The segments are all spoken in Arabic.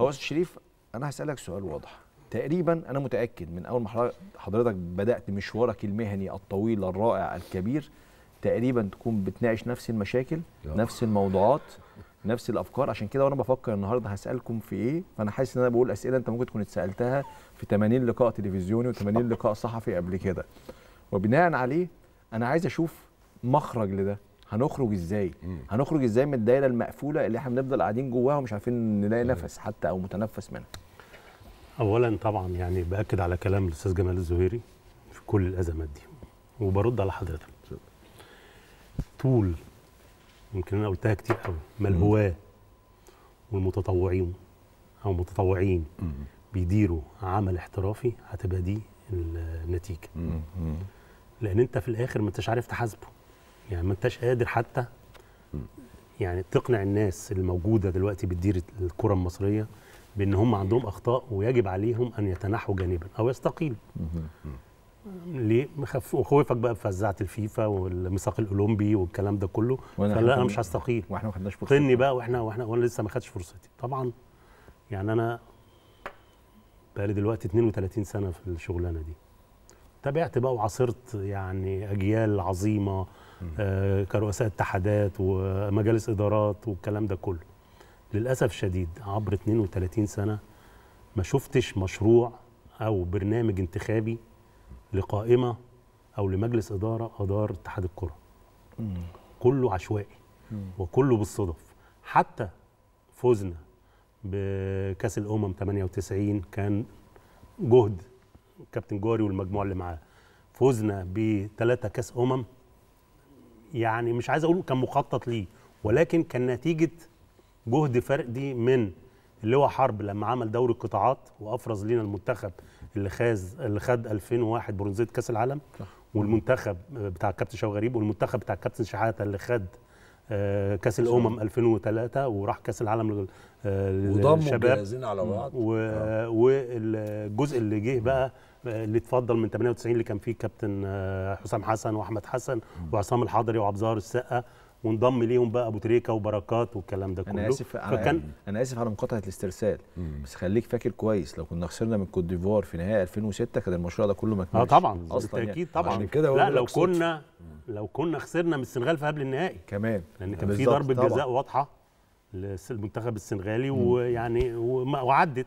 استاذ الشريف انا هسالك سؤال واضح تقريبا انا متاكد من اول ما حضرتك بدات مشوارك المهني الطويل الرائع الكبير تقريبا تكون بتناقش نفس المشاكل نفس الموضوعات نفس الافكار عشان كده وانا بفكر النهارده هسالكم في ايه فانا حاسس ان انا بقول اسئله انت ممكن تكون اتسالتها في 80 لقاء تلفزيوني و80 لقاء صحفي قبل كده وبناء عليه انا عايز اشوف مخرج لده هنخرج ازاي مم. هنخرج ازاي من الدايره المقفوله اللي احنا بنفضل قاعدين جواها ومش عارفين نلاقي مم. نفس حتى او متنفس منها اولا طبعا يعني باكد على كلام الاستاذ جمال الزهيري في كل الازمات دي وبرد على حضرتك طول يمكن انا قلتها كتير قوي ما الهواه والمتطوعين او متطوعين بيديروا عمل احترافي هتبقى دي النتيجه لان انت في الاخر ما انتش عارف تحاسبه يعني ما انتش قادر حتى يعني تقنع الناس اللي موجوده دلوقتي بتدير الكره المصريه بان هم عندهم اخطاء ويجب عليهم ان يتنحوا جانبا او يستقيلوا ليه خوفك بقى بفزعه الفيفا والميثاق الاولمبي والكلام ده كله فلا انا مش هستقيل واحنا ما خدناش فرصتي طني بقى واحنا واحنا وانا لسه ما خدتش فرصتي طبعا يعني انا لي دلوقتي 32 سنه في الشغلانه دي تابعت بقى وعاصرت يعني اجيال عظيمه آه كرؤساء اتحادات ومجالس ادارات والكلام ده كله للاسف شديد عبر 32 سنه ما شفتش مشروع او برنامج انتخابي لقائمه او لمجلس اداره ادار اتحاد الكره كله عشوائي وكله بالصدف حتى فوزنا بكاس الامم 98 كان جهد كابتن جوري والمجموعه اللي معاه فوزنا بثلاثه كاس امم يعني مش عايز اقول كان مخطط ليه ولكن كان نتيجه جهد فردي من اللواء حرب لما عمل دوري القطاعات وافرز لنا المنتخب اللي خاز اللي خد 2001 برونزيه كاس العالم والمنتخب بتاع الكابتن شوقي غريب والمنتخب بتاع الكابتن شحاته اللي خد آه، كاس الامم 2003 وراح كاس العالم آه، للشباب وضم على بعض آه. والجزء اللي جه بقى اللي اتفضل من 98 اللي كان فيه كابتن حسام حسن واحمد حسن وعصام الحضري وعبد الظاهر السقا وانضم ليهم بقى ابو تريكه وبركات والكلام ده كله انا اسف على فكان انا اسف على مقاطعه الاسترسال مم. بس خليك فاكر كويس لو كنا خسرنا من كوت ديفوار في نهائي 2006 كان المشروع ده كله ما كانش اه طبعا اصلا يعني. بالتاكيد يعني. طبعا عشان كده لا لو كنا لو كنا خسرنا من السنغال في قبل النهائي كمان لان كان في ضربه جزاء واضحه للمنتخب السنغالي ويعني وعدت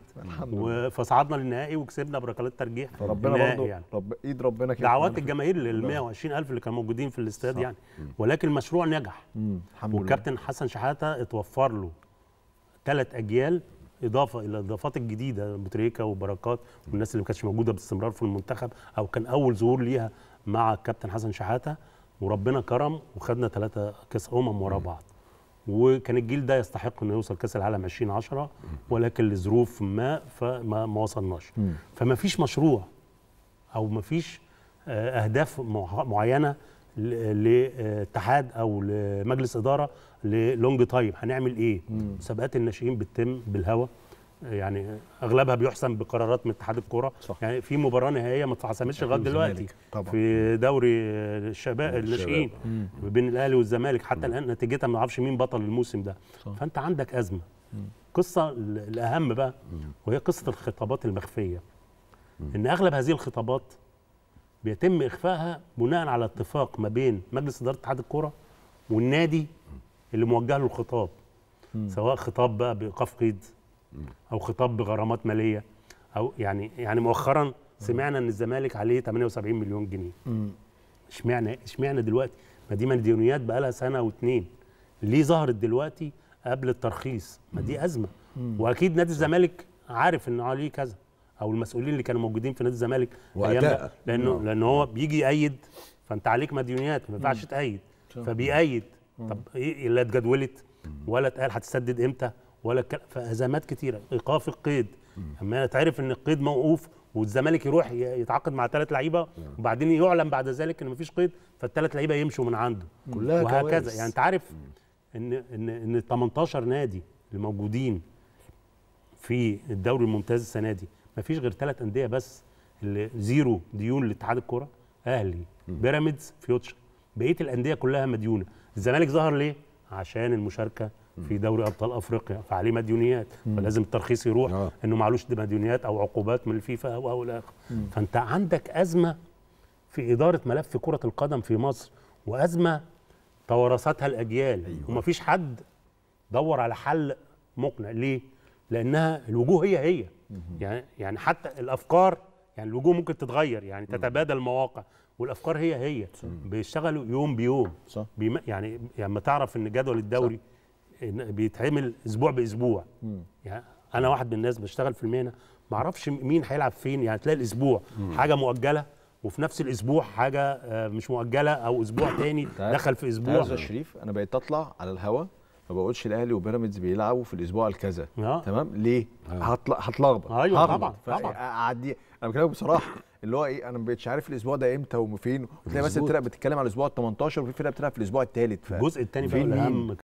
فصعدنا للنهائي وكسبنا بركلات ترجيح ربنا برضه يعني. رب ايد ربنا كده دعوات الجماهير لل 120000 اللي كانوا موجودين في الاستاد يعني مم. ولكن المشروع نجح الحمد والكابتن حسن شحاته اتوفر له ثلاث اجيال اضافه الى الاضافات الجديده بوتريكا وبركات والناس اللي ما كانتش موجوده باستمرار في المنتخب او كان اول ظهور ليها مع الكابتن حسن شحاته وربنا كرم وخدنا ثلاثة كاس امم ورا بعض وكان الجيل ده يستحق انه يوصل كاس العالم 2010 ولكن لظروف ما فما ما وصلناش فما فيش مشروع او ما فيش آه، اهداف معينه لاتحاد او لمجلس اداره للونج تايم هنعمل ايه مسابقات الناشئين بتتم بالهوا يعني اغلبها بيحسم بقرارات من اتحاد الكوره يعني في مباراه نهائيه ما اتحسمتش لغايه دلوقتي طبعا. في دوري الشباب الناشئين بين الاهلي والزمالك حتى الان نتيجتها ما اعرفش مين بطل الموسم ده صح. فانت عندك ازمه مم. قصه الاهم بقى وهي قصه الخطابات المخفيه مم. ان اغلب هذه الخطابات بيتم اخفائها بناء على اتفاق ما بين مجلس اداره اتحاد الكوره والنادي اللي موجه له الخطاب مم. سواء خطاب بقى بايقاف قيد او خطاب بغرامات ماليه او يعني يعني مؤخرا سمعنا ان الزمالك عليه 78 مليون جنيه اشمعنى اشمعنى دلوقتي ما دي مديونيات بقى لها سنه واتنين ليه ظهرت دلوقتي قبل الترخيص ما دي ازمه واكيد نادي الزمالك عارف ان عليه كذا او المسؤولين اللي كانوا موجودين في نادي الزمالك ايام لانه نعم. لان هو بيجي يأيد فانت عليك مديونيات ما ينفعش تأيد فبيأيد طب ايه لا اتجدولت ولا اتقال هتسدد امتى ولا في ازمات كتيره ايقاف القيد اما تعرف ان القيد موقوف والزمالك يروح يتعاقد مع ثلاث لعيبه وبعدين يعلن بعد ذلك ان مفيش قيد فالثلاث لعيبه يمشوا من عنده كلها وهكذا كويس. يعني انت عارف ان ان ان 18 نادي اللي موجودين في الدوري الممتاز السنه دي مفيش غير ثلاث انديه بس اللي زيرو ديون لاتحاد الكوره اهلي بيراميدز فيوتشر بقيه الانديه كلها مديونه الزمالك ظهر ليه عشان المشاركه في دوري ابطال افريقيا فعليه مديونيات فلازم الترخيص يروح آه. انه معلوش مديونيات او عقوبات من الفيفا او الى فانت عندك ازمه في اداره ملف كره القدم في مصر وازمه توارثتها الاجيال أيوة. ومفيش حد دور على حل مقنع ليه؟ لانها الوجوه هي هي يعني يعني حتى الافكار يعني الوجوه ممكن تتغير يعني تتبادل المواقع والافكار هي هي بيشتغلوا يوم بيوم صح. بيم يعني لما يعني تعرف ان جدول الدوري صح. بيتعمل اسبوع باسبوع يعني انا واحد من الناس بشتغل في المهنه ما اعرفش مين هيلعب فين يعني تلاقي الاسبوع مم. حاجه مؤجله وفي نفس الاسبوع حاجه آه، مش مؤجله او اسبوع تاني دخل في اسبوع يا شريف انا بقيت اطلع على الهوا ما بقولش الاهلي وبيراميدز بيلعبوا في الاسبوع الكذا آه. تمام ليه آه. هتلخبط ايوه طبعا طبعا اعدي انا بكلمك بصراحه اللي هو ايه انا ما بقتش عارف الاسبوع ده امتى وفين وتلاقي مثلا فرقه بتتكلم على الاسبوع ال 18 وفي فرقه بتلعب في الاسبوع الثالث الجزء الثاني بقى الاهم